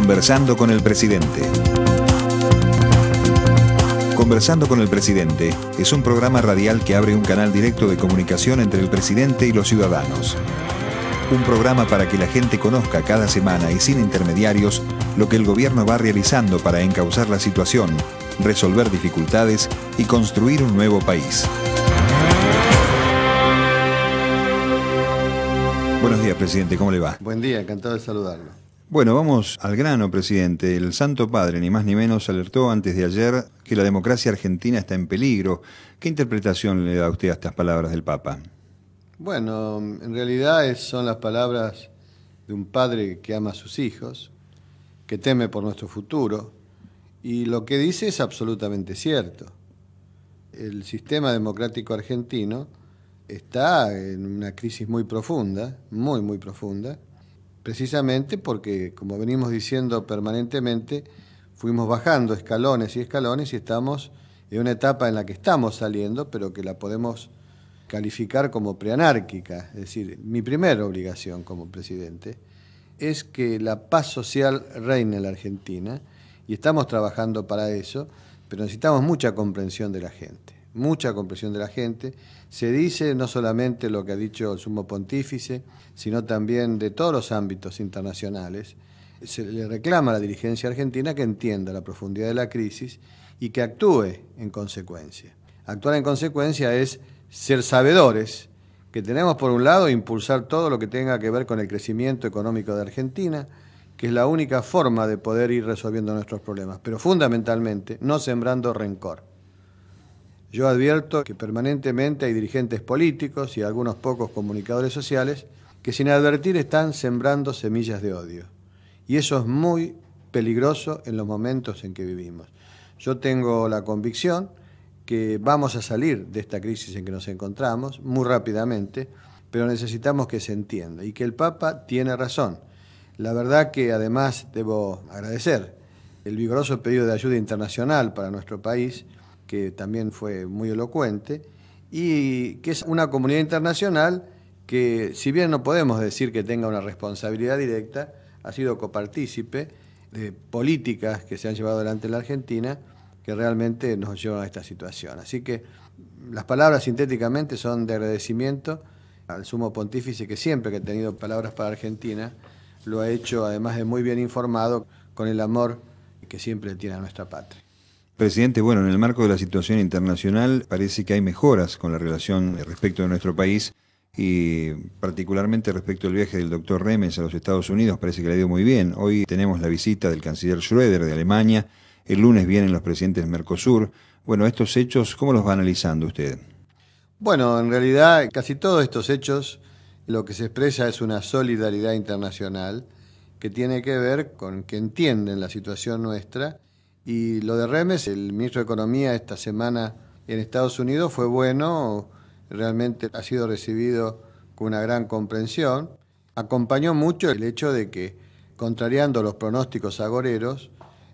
Conversando con el presidente. Conversando con el presidente es un programa radial que abre un canal directo de comunicación entre el presidente y los ciudadanos. Un programa para que la gente conozca cada semana y sin intermediarios lo que el gobierno va realizando para encauzar la situación, resolver dificultades y construir un nuevo país. Buenos días, presidente. ¿Cómo le va? Buen día, encantado de saludarlo. Bueno, vamos al grano, presidente. El Santo Padre, ni más ni menos, alertó antes de ayer que la democracia argentina está en peligro. ¿Qué interpretación le da usted a estas palabras del Papa? Bueno, en realidad son las palabras de un padre que ama a sus hijos, que teme por nuestro futuro, y lo que dice es absolutamente cierto. El sistema democrático argentino está en una crisis muy profunda, muy, muy profunda, precisamente porque, como venimos diciendo permanentemente, fuimos bajando escalones y escalones y estamos en una etapa en la que estamos saliendo, pero que la podemos calificar como preanárquica. Es decir, mi primera obligación como presidente es que la paz social reine en la Argentina y estamos trabajando para eso, pero necesitamos mucha comprensión de la gente mucha comprensión de la gente. Se dice no solamente lo que ha dicho el sumo pontífice, sino también de todos los ámbitos internacionales. Se le reclama a la dirigencia argentina que entienda la profundidad de la crisis y que actúe en consecuencia. Actuar en consecuencia es ser sabedores que tenemos por un lado e impulsar todo lo que tenga que ver con el crecimiento económico de Argentina, que es la única forma de poder ir resolviendo nuestros problemas, pero fundamentalmente no sembrando rencor. Yo advierto que permanentemente hay dirigentes políticos y algunos pocos comunicadores sociales que sin advertir están sembrando semillas de odio. Y eso es muy peligroso en los momentos en que vivimos. Yo tengo la convicción que vamos a salir de esta crisis en que nos encontramos muy rápidamente, pero necesitamos que se entienda y que el Papa tiene razón. La verdad que además debo agradecer el vigoroso pedido de ayuda internacional para nuestro país, que también fue muy elocuente, y que es una comunidad internacional que, si bien no podemos decir que tenga una responsabilidad directa, ha sido copartícipe de políticas que se han llevado adelante en la Argentina que realmente nos llevan a esta situación. Así que las palabras sintéticamente son de agradecimiento al sumo pontífice que siempre que ha tenido palabras para Argentina, lo ha hecho además de muy bien informado con el amor que siempre tiene a nuestra patria. Presidente, bueno, en el marco de la situación internacional parece que hay mejoras con la relación eh, respecto de nuestro país y particularmente respecto al viaje del doctor Remes a los Estados Unidos, parece que le dio muy bien. Hoy tenemos la visita del canciller Schroeder de Alemania, el lunes vienen los presidentes Mercosur. Bueno, estos hechos, ¿cómo los va analizando usted? Bueno, en realidad casi todos estos hechos lo que se expresa es una solidaridad internacional que tiene que ver con que entienden la situación nuestra y lo de Remes, el ministro de Economía esta semana en Estados Unidos fue bueno, realmente ha sido recibido con una gran comprensión. Acompañó mucho el hecho de que, contrariando los pronósticos agoreros,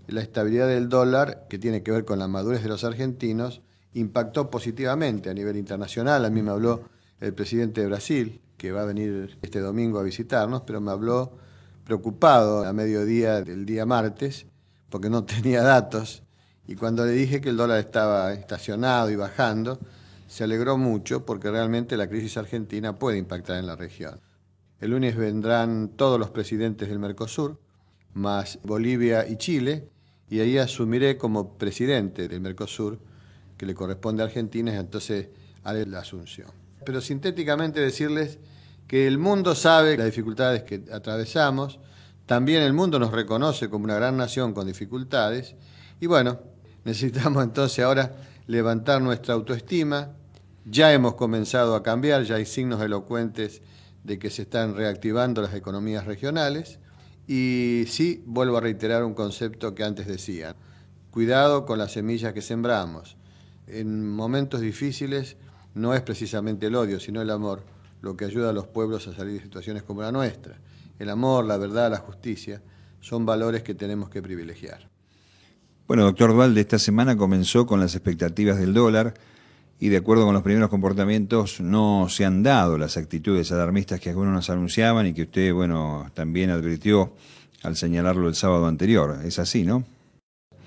la estabilidad del dólar, que tiene que ver con la madurez de los argentinos, impactó positivamente a nivel internacional. A mí me habló el presidente de Brasil, que va a venir este domingo a visitarnos, pero me habló preocupado a mediodía del día martes porque no tenía datos, y cuando le dije que el dólar estaba estacionado y bajando, se alegró mucho porque realmente la crisis argentina puede impactar en la región. El lunes vendrán todos los presidentes del Mercosur, más Bolivia y Chile, y ahí asumiré como presidente del Mercosur, que le corresponde a Argentina, y entonces haré la asunción. Pero sintéticamente decirles que el mundo sabe las dificultades que atravesamos, también el mundo nos reconoce como una gran nación con dificultades y bueno, necesitamos entonces ahora levantar nuestra autoestima. Ya hemos comenzado a cambiar, ya hay signos elocuentes de que se están reactivando las economías regionales y sí, vuelvo a reiterar un concepto que antes decía, cuidado con las semillas que sembramos. En momentos difíciles no es precisamente el odio, sino el amor lo que ayuda a los pueblos a salir de situaciones como la nuestra. El amor, la verdad, la justicia son valores que tenemos que privilegiar. Bueno, doctor Duvalde, esta semana comenzó con las expectativas del dólar y de acuerdo con los primeros comportamientos no se han dado las actitudes alarmistas que algunos nos anunciaban y que usted, bueno, también advirtió al señalarlo el sábado anterior. Es así, ¿no?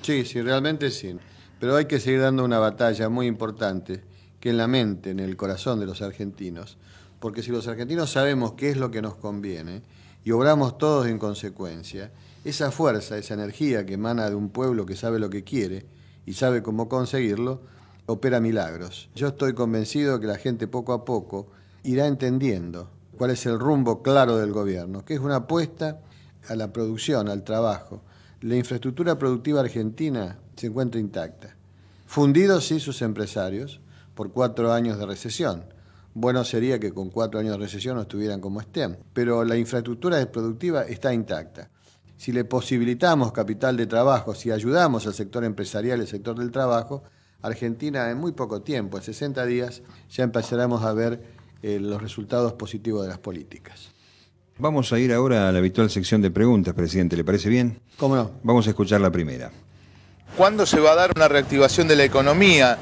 Sí, sí, realmente sí. Pero hay que seguir dando una batalla muy importante que en la mente, en el corazón de los argentinos, porque si los argentinos sabemos qué es lo que nos conviene, y obramos todos en consecuencia, esa fuerza, esa energía que emana de un pueblo que sabe lo que quiere y sabe cómo conseguirlo, opera milagros. Yo estoy convencido de que la gente poco a poco irá entendiendo cuál es el rumbo claro del gobierno, que es una apuesta a la producción, al trabajo. La infraestructura productiva argentina se encuentra intacta. Fundidos sí sus empresarios por cuatro años de recesión bueno sería que con cuatro años de recesión no estuvieran como estén, pero la infraestructura productiva está intacta. Si le posibilitamos capital de trabajo, si ayudamos al sector empresarial y al sector del trabajo, Argentina en muy poco tiempo, en 60 días, ya empezaremos a ver eh, los resultados positivos de las políticas. Vamos a ir ahora a la habitual sección de preguntas, presidente. ¿Le parece bien? ¿Cómo no? Vamos a escuchar la primera. ¿Cuándo se va a dar una reactivación de la economía?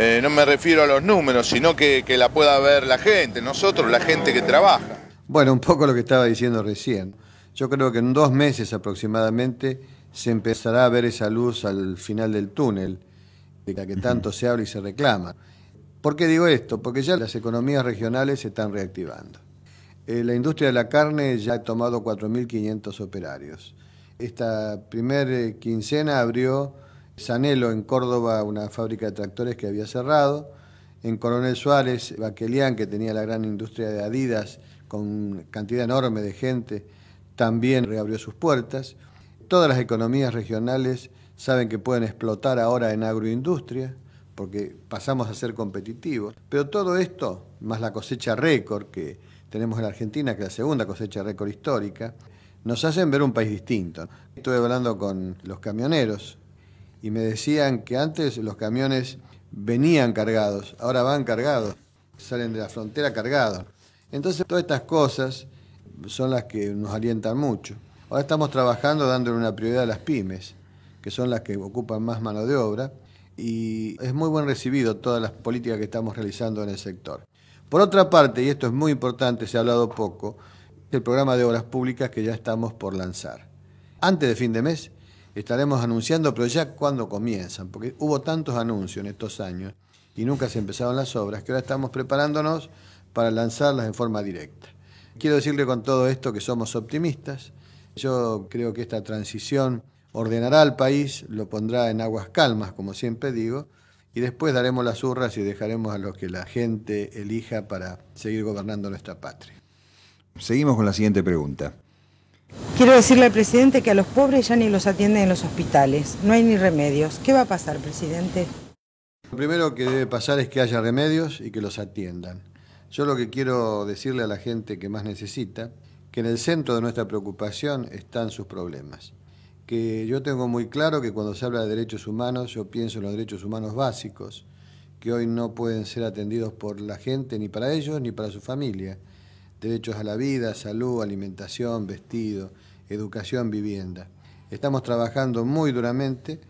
Eh, no me refiero a los números, sino que, la pueda ver la gente, nosotros, la gente que trabaja. Bueno, un poco lo que estaba diciendo recién. Yo creo que en dos meses aproximadamente se empezará a ver esa luz al final del túnel, de la que tanto se habla y se reclama. ¿Por qué digo esto? Porque ya las economías regionales se están reactivando. Eh, la industria de la carne ya ha tomado 4.500 operarios. Esta primera eh, quincena abrió Sanelo en Córdoba, una fábrica de tractores que había cerrado. En Coronel Suárez, Baquelián, que tenía la gran industria de Adidas con cantidad enorme de gente, también reabrió sus puertas. Todas las economías regionales saben que pueden explotar ahora en agroindustria, porque pasamos a ser competitivos. Pero todo esto, más la cosecha récord que tenemos en Argentina, que es la segunda cosecha récord histórica, nos hacen ver un país distinto. Estuve hablando con los camioneros y me decían que antes los camiones venían cargados, ahora van cargados, salen de la frontera cargados. Entonces todas estas cosas son las que nos alientan mucho. Ahora estamos trabajando dándole una prioridad a las pymes, que son las que ocupan más mano de obra, y es muy buen recibido todas las políticas que estamos realizando en el sector. Por otra parte, y esto es muy importante, se ha hablado poco, el programa de obras públicas que ya estamos por lanzar. Antes de fin de mes estaremos anunciando, pero ya cuando comienzan, porque hubo tantos anuncios en estos años y nunca se empezaron las obras, que ahora estamos preparándonos para lanzarlas en forma directa. Quiero decirle con todo esto que somos optimistas. Yo creo que esta transición ordenará al país, lo pondrá en aguas calmas, como siempre digo, y después daremos las urras y dejaremos a los que la gente elija para seguir gobernando nuestra patria. Seguimos con la siguiente pregunta. Quiero decirle al presidente que a los pobres ya ni los atienden en los hospitales, no hay ni remedios. ¿Qué va a pasar, presidente? Lo primero que debe pasar es que haya remedios y que los atiendan. Yo lo que quiero decirle a la gente que más necesita, que en el centro de nuestra preocupación están sus problemas. Que yo tengo muy claro que cuando se habla de derechos humanos, yo pienso en los derechos humanos básicos, que hoy no pueden ser atendidos por la gente ni para ellos ni para su familia derechos a la vida, salud, alimentación, vestido, educación, vivienda. Estamos trabajando muy duramente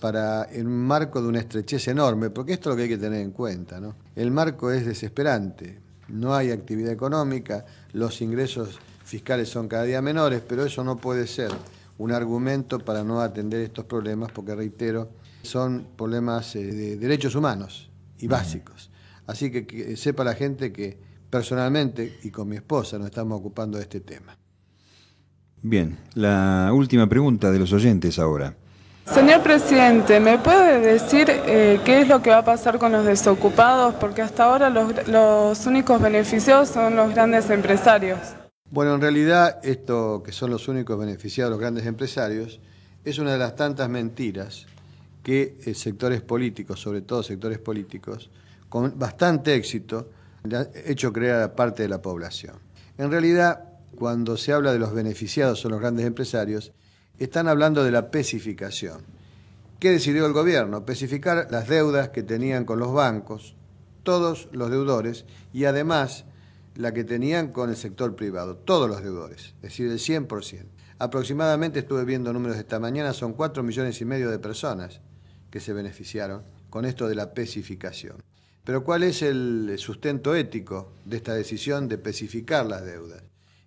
para el marco de una estrechez enorme, porque esto es lo que hay que tener en cuenta. ¿no? El marco es desesperante, no hay actividad económica, los ingresos fiscales son cada día menores, pero eso no puede ser un argumento para no atender estos problemas, porque reitero, son problemas eh, de derechos humanos y básicos. Así que sepa la gente que personalmente y con mi esposa nos estamos ocupando de este tema. Bien, la última pregunta de los oyentes ahora. Señor presidente, ¿me puede decir eh, qué es lo que va a pasar con los desocupados? Porque hasta ahora los, únicos beneficiados son los grandes empresarios. Bueno, en realidad esto que son los únicos beneficiados los grandes empresarios es una de las tantas mentiras que eh, sectores políticos, sobre todo sectores políticos, con bastante éxito, hecho crear parte de la población. En realidad, cuando se habla de los beneficiados o los grandes empresarios, están hablando de la pesificación. ¿Qué decidió el gobierno? Pesificar las deudas que tenían con los bancos, todos los deudores, y además la que tenían con el sector privado, todos los deudores, es decir, el 100%. Aproximadamente, estuve viendo números esta mañana, son 4 millones y medio de personas que se beneficiaron con esto de la pesificación. Pero ¿cuál es el sustento ético de esta decisión de especificar las deudas?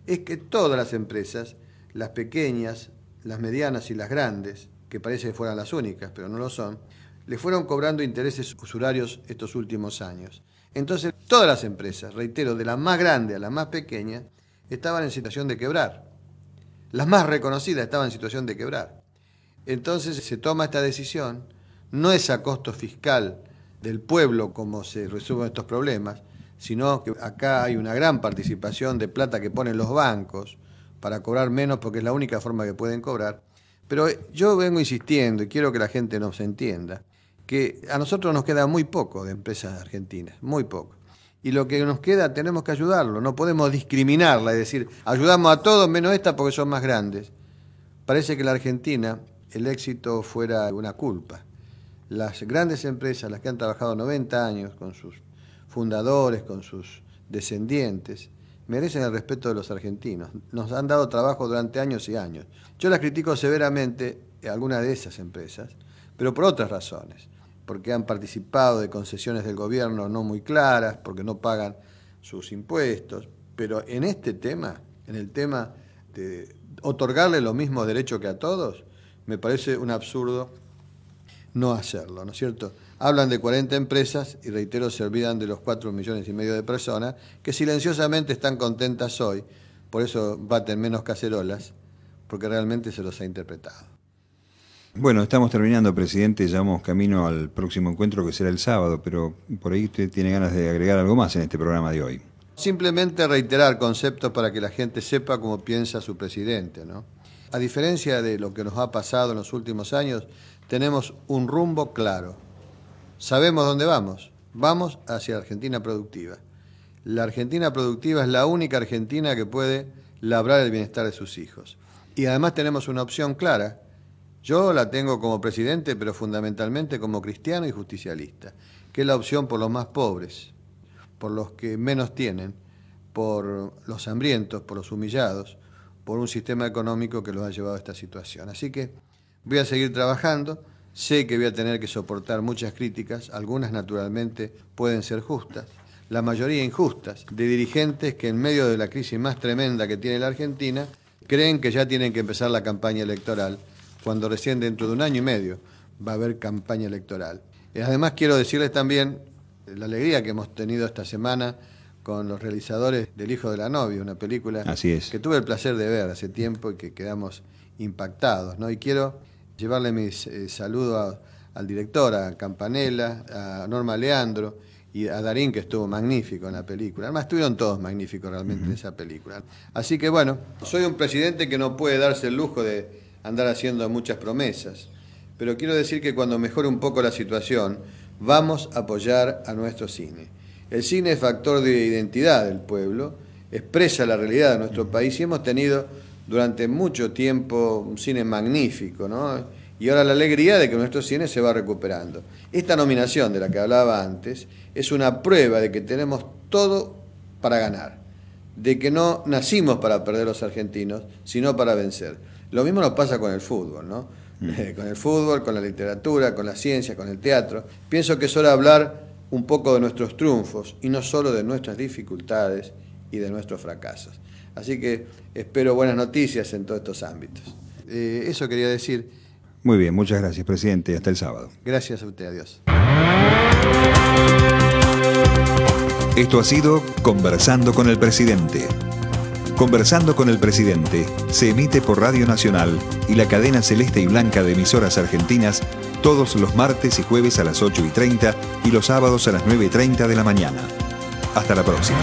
Es que todas las empresas, las pequeñas, las medianas y las grandes, que parece que fueran las únicas, pero no lo son, le fueron cobrando intereses usurarios estos últimos años. Entonces, todas las empresas, reitero, de la más grande a la más pequeña, estaban en situación de quebrar. Las más reconocidas estaban en situación de quebrar. Entonces se toma esta decisión, no es a costo fiscal del pueblo cómo se resuelven estos problemas, sino que acá hay una gran participación de plata que ponen los bancos para cobrar menos porque es la única forma que pueden cobrar. Pero yo vengo insistiendo y quiero que la gente nos entienda que a nosotros nos queda muy poco de empresas argentinas, muy poco. Y lo que nos queda tenemos que ayudarlo, no podemos discriminarla y decir, ayudamos a todos menos esta porque son más grandes. Parece que la Argentina el éxito fuera una culpa las grandes empresas, las que han trabajado 90 años con sus fundadores, con sus descendientes, merecen el respeto de los argentinos. Nos han dado trabajo durante años y años. Yo las critico severamente, algunas de esas empresas, pero por otras razones, porque han participado de concesiones del gobierno no muy claras, porque no pagan sus impuestos, pero en este tema, en el tema de otorgarle los mismos derechos que a todos, me parece un absurdo no hacerlo, ¿no es cierto? Hablan de 40 empresas y reitero, se olvidan de los 4 millones y medio de personas que silenciosamente están contentas hoy, por eso baten menos cacerolas, porque realmente se los ha interpretado. Bueno, estamos terminando, presidente, ya vamos camino al próximo encuentro que será el sábado, pero por ahí usted tiene ganas de agregar algo más en este programa de hoy. Simplemente reiterar conceptos para que la gente sepa cómo piensa su presidente, ¿no? A diferencia de lo que nos ha pasado en los últimos años, tenemos un rumbo claro. Sabemos dónde vamos. Vamos hacia Argentina productiva. La Argentina productiva es la única Argentina que puede labrar el bienestar de sus hijos. Y además tenemos una opción clara. Yo la tengo como presidente, pero fundamentalmente como cristiano y justicialista, que es la opción por los más pobres, por los que menos tienen, por los hambrientos, por los humillados, por un sistema económico que los ha llevado a esta situación. Así que Voy a seguir trabajando, sé que voy a tener que soportar muchas críticas, algunas naturalmente pueden ser justas, la mayoría injustas, de dirigentes que en medio de la crisis más tremenda que tiene la Argentina, creen que ya tienen que empezar la campaña electoral, cuando recién dentro de un año y medio va a haber campaña electoral. Y además quiero decirles también la alegría que hemos tenido esta semana con los realizadores del Hijo de la Novia, una película que tuve el placer de ver hace tiempo y que quedamos impactados. ¿no? Y quiero llevarle mis eh, saludos al director, a Campanella, a Norma Leandro y a Darín, que estuvo magnífico en la película. Además, estuvieron todos magníficos realmente en esa película. Así que bueno, soy un presidente que no puede darse el lujo de andar haciendo muchas promesas, pero quiero decir que cuando mejore un poco la situación, vamos a apoyar a nuestro cine. El cine es factor de identidad del pueblo, expresa la realidad de nuestro país y hemos tenido durante mucho tiempo un cine magnífico, ¿no? Y ahora la alegría de que nuestro cine se va recuperando. Esta nominación de la que hablaba antes es una prueba de que tenemos todo para ganar, de que no nacimos para perder los argentinos, sino para vencer. Lo mismo nos pasa con el fútbol, ¿no? Mm. Eh, con el fútbol, con la literatura, con la ciencia, con el teatro. Pienso que es hora de hablar un poco de nuestros triunfos y no solo de nuestras dificultades y de nuestros fracasos. Así que espero buenas noticias en todos estos ámbitos. Eh, eso quería decir. Muy bien, muchas gracias, presidente. Hasta el sábado. Gracias a usted, adiós. Esto ha sido Conversando con el presidente. Conversando con el presidente se emite por Radio Nacional y la cadena celeste y blanca de emisoras argentinas todos los martes y jueves a las 8 y 30 y los sábados a las 9 y 30 de la mañana. Hasta la próxima.